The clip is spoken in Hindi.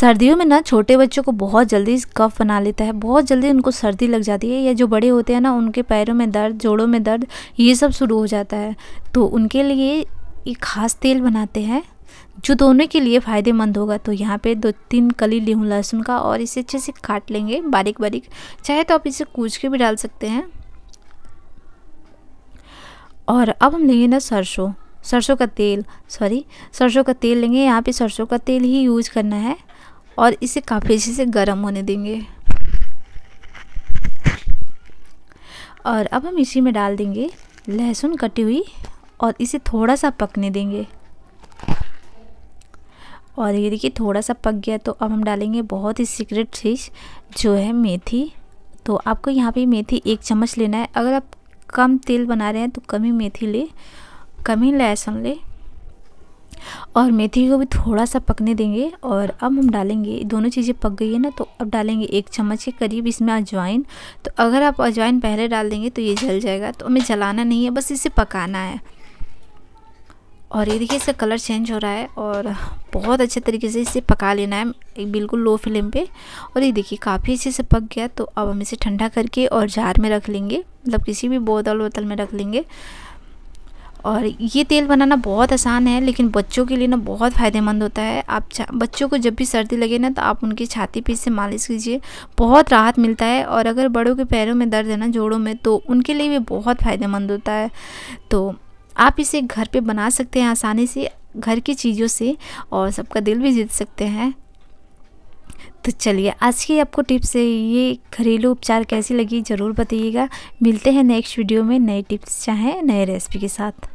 सर्दियों में ना छोटे बच्चों को बहुत जल्दी कफ बना लेता है बहुत जल्दी उनको सर्दी लग जाती है या जो बड़े होते हैं ना उनके पैरों में दर्द जोड़ों में दर्द ये सब शुरू हो जाता है तो उनके लिए एक खास तेल बनाते हैं जो दोनों के लिए फ़ायदेमंद होगा तो यहाँ पे दो तीन कली लेहूँ लहसुन का और इसे अच्छे से काट लेंगे बारीक बारीक चाहे तो आप इसे कूच के भी डाल सकते हैं और अब हम लेंगे ना सरसों सरसों का तेल सॉरी सरसों का तेल लेंगे यहाँ पे सरसों का तेल ही यूज़ करना है और इसे काफ़ी अच्छे से गर्म होने देंगे और अब हम इसी में डाल देंगे लहसुन कटी हुई और इसे थोड़ा सा पकने देंगे और ये देखिए थोड़ा सा पक गया तो अब हम डालेंगे बहुत ही सीक्रेट चीज़ जो है मेथी तो आपको यहाँ पे मेथी एक चम्मच लेना है अगर आप कम तेल बना रहे हैं तो कम ही मेथी ले कम ही लहसुन ले और मेथी को भी थोड़ा सा पकने देंगे और अब हम डालेंगे दोनों चीज़ें पक गई है ना तो अब डालेंगे एक चम्मच के करीब इसमें अजवाइन तो अगर आप अजवाइन पहले डाल देंगे तो ये जल जाएगा तो हमें जलाना नहीं है बस इसे पकाना है और ये देखिए इसका कलर चेंज हो रहा है और बहुत अच्छे तरीके से इसे पका लेना है एक बिल्कुल लो फ्लेम पे और ये देखिए काफ़ी अच्छे से पक गया तो अब हम इसे ठंडा करके और जार में रख लेंगे मतलब किसी भी बोतल वोतल में रख लेंगे और ये तेल बनाना बहुत आसान है लेकिन बच्चों के लिए ना बहुत फ़ायदेमंद होता है आप बच्चों को जब भी सर्दी लगे ना तो आप उनकी छाती पे से मालिश कीजिए बहुत राहत मिलता है और अगर बड़ों के पैरों में दर्द है ना जोड़ों में तो उनके लिए भी बहुत फ़ायदेमंद होता है तो आप इसे घर पर बना सकते हैं आसानी से घर की चीज़ों से और सबका दिल भी जीत सकते हैं तो चलिए आज की आपको टिप्स ये घरेलू उपचार कैसी लगी ज़रूर बताइएगा मिलते हैं नेक्स्ट वीडियो में नए टिप्स चाहे नए रेसिपी के साथ